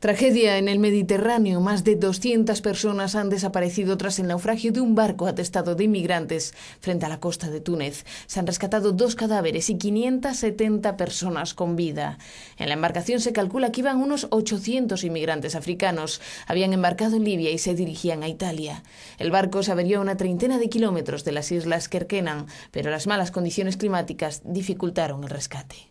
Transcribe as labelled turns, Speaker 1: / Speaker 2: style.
Speaker 1: Tragedia en el Mediterráneo. Más de 200 personas han desaparecido tras el naufragio de un barco atestado de inmigrantes frente a la costa de Túnez. Se han rescatado dos cadáveres y 570 personas con vida. En la embarcación se calcula que iban unos 800 inmigrantes africanos. Habían embarcado en Libia y se dirigían a Italia. El barco se averió a una treintena de kilómetros de las islas Kerkenan, pero las malas condiciones climáticas dificultaron el rescate.